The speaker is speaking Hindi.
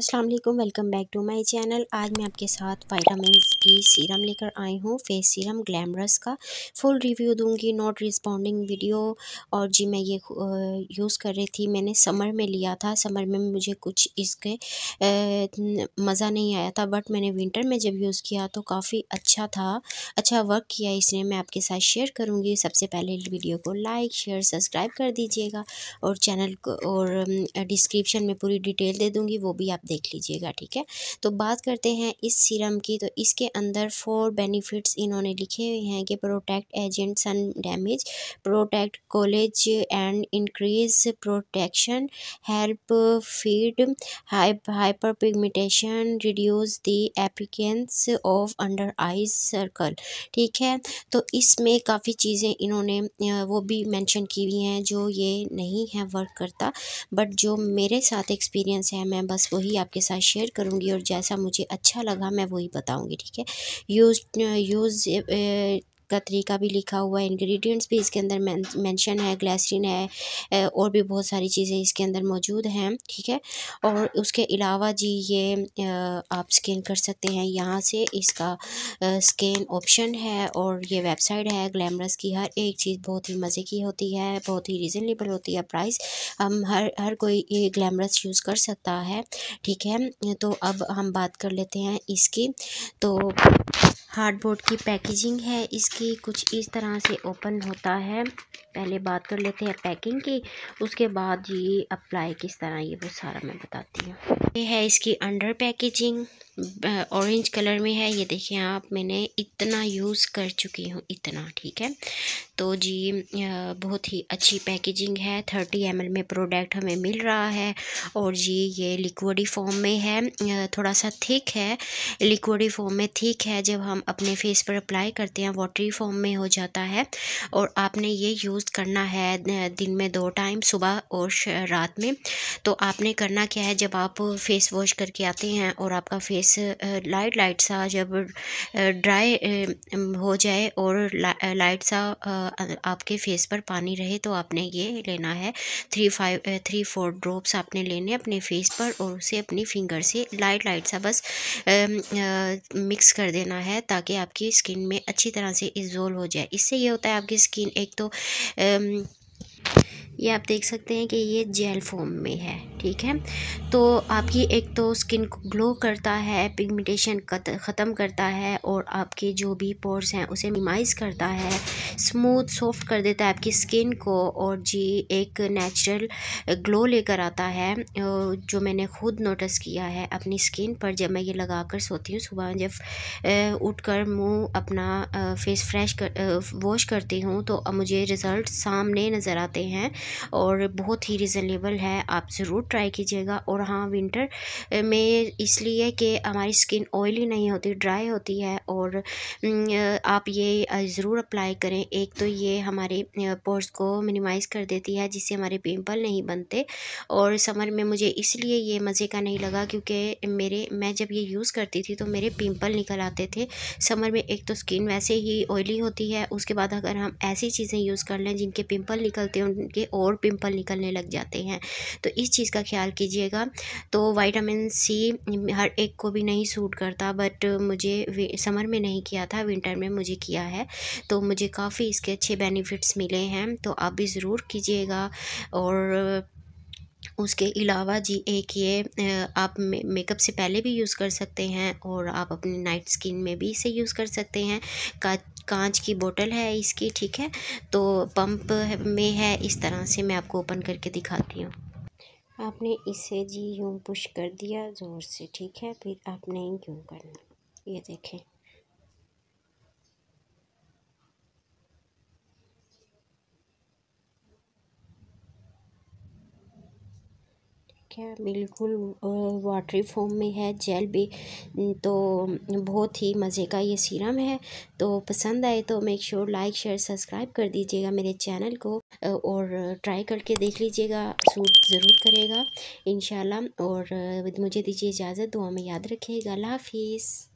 अस्सलाम वालेकुम welcome back to my channel आज मैं आपके साथ वाइटामिन ई सीरम लेकर आई हूँ फेस सीरम ग्लैमरस का फुल रिव्यू दूंगी नॉट रिस्पॉन्डिंग वीडियो और जी मैं ये यूज़ कर रही थी मैंने समर में लिया था समर में मुझे कुछ इसके मज़ा नहीं आया था बट मैंने विंटर में जब यूज़ किया तो काफ़ी अच्छा था अच्छा वर्क किया इसने मैं आपके साथ शेयर करूँगी सबसे पहले वीडियो को लाइक शेयर सब्सक्राइब कर दीजिएगा और चैनल को और डिस्क्रिप्शन में पूरी डिटेल दे दूँगी वो भी आप देख लीजिएगा ठीक है तो बात करते हैं इस सीरम की तो इसके अंदर फोर बेनिफिट्स इन्होंने लिखे हुए हैं कि protect agent sun damage protect college and increase protection help feed hyper pigmentation reduce the appearance of under eyes circle ठीक है तो इसमें काफ़ी चीज़ें इन्होंने वो भी मैंशन की हुई हैं जो ये नहीं है वर्क करता बट जो मेरे साथ एक्सपीरियंस है मैं बस वही भी आपके साथ शेयर करूँगी और जैसा मुझे अच्छा लगा मैं वही बताऊँगी ठीक है यूज़ यूज़ का तरीका भी लिखा हुआ है इंग्रेडिएंट्स भी इसके अंदर मेंशन है ग्लासरीन है और भी बहुत सारी चीज़ें इसके अंदर मौजूद हैं ठीक है और उसके अलावा जी ये आप स्कैन कर सकते हैं यहाँ से इसका स्कैन ऑप्शन है और ये वेबसाइट है ग्लैमरस की हर एक चीज़ बहुत ही मज़े की होती है बहुत ही रिजनेबल होती है प्राइस हम हर हर कोई ये ग्लैमरस यूज़ कर सकता है ठीक है तो अब हम बात कर लेते हैं इसकी तो हार्डबोर्ड की पैकेजिंग है इसकी कुछ इस तरह से ओपन होता है पहले बात कर लेते हैं पैकिंग की उसके बाद ये अप्लाई किस तरह ये वो सारा मैं बताती हूँ ये है इसकी अंडर पैकेजिंग ऑरेंज कलर में है ये देखिए आप मैंने इतना यूज़ कर चुकी हूँ इतना ठीक है तो जी बहुत ही अच्छी पैकेजिंग है थर्टी एम में प्रोडक्ट हमें मिल रहा है और जी ये लिक्विडी फॉर्म में है थोड़ा सा थिक है लिक्विडी फॉर्म में थिक है जब हम अपने फेस पर अप्लाई करते हैं वाटरी फॉर्म में हो जाता है और आपने ये यूज़ करना है दिन में दो टाइम सुबह और रात में तो आपने करना क्या है जब आप फेस वॉश करके आते हैं और आपका फेस इस लाइट लाइट सा जब ड्राई हो जाए और ला, लाइट सा आपके फेस पर पानी रहे तो आपने ये लेना है three five three four drops आपने लेने अपने फेस पर और उसे अपनी फिंगर से लाइट लाइट सा बस मिक्स कर देना है ताकि आपकी स्किन में अच्छी तरह से इजोल हो जाए इससे ये होता है आपकी स्किन एक तो ये आप देख सकते हैं कि ये जेल फॉर्म में है ठीक है तो आपकी एक तो स्किन को ग्लो करता है पिगमेंटेशन ख़त्म करता है और आपके जो भी पोर्स हैं उसे मिमाइज करता है स्मूथ सॉफ्ट कर देता है आपकी स्किन को और जी एक नेचुरल ग्लो लेकर आता है जो मैंने ख़ुद नोटिस किया है अपनी स्किन पर जब मैं ये लगा कर सोती हूँ सुबह जब उठ कर मुँह अपना फेस फ्रेश कर वॉश करती हूँ तो मुझे रिज़ल्ट सामने नज़र आते हैं और बहुत ही रिजनेबल है आप ज़रूर ट्राई कीजिएगा और हाँ विंटर में इसलिए कि हमारी स्किन ऑयली नहीं होती ड्राई होती है और आप ये ज़रूर अप्लाई करें एक तो ये हमारे पोर्स को मिनिमाइज़ कर देती है जिससे हमारे पिम्पल नहीं बनते और समर में मुझे इसलिए ये मज़े का नहीं लगा क्योंकि मेरे मैं जब ये यूज़ करती थी तो मेरे पिम्पल निकल आते थे समर में एक तो स्किन वैसे ही ऑयली होती है उसके बाद अगर हम ऐसी चीज़ें यूज़ कर लें जिनके पिम्पल निकलते हैं उनके और पिंपल निकलने लग जाते हैं तो इस चीज़ का ख्याल कीजिएगा तो वाइटामिन सी हर एक को भी नहीं सूट करता बट मुझे समर में नहीं किया था विंटर में मुझे किया है तो मुझे काफ़ी इसके अच्छे बेनिफिट्स मिले हैं तो आप भी ज़रूर कीजिएगा और उसके अलावा जी एक ये आप मेकअप से पहले भी यूज़ कर सकते हैं और आप अपनी नाइट स्किन में भी इसे यूज़ कर सकते हैं का कांच की बोतल है इसकी ठीक है तो पंप में है इस तरह से मैं आपको ओपन करके दिखाती हूँ आपने इसे जी यूँ पुश कर दिया ज़ोर से ठीक है फिर आपने यूँ करना ये देखें क्या बिल्कुल वाटरी फॉर्म में है जेल भी तो बहुत ही मज़े का ये सीरम है तो पसंद आए तो make sure like share subscribe कर दीजिएगा मेरे चैनल को और ट्राई करके देख लीजिएगा सूट ज़रूर करेगा इन और मुझे दीजिए इजाज़त दुआ में याद रखिएगा अल्लाह हाफिज़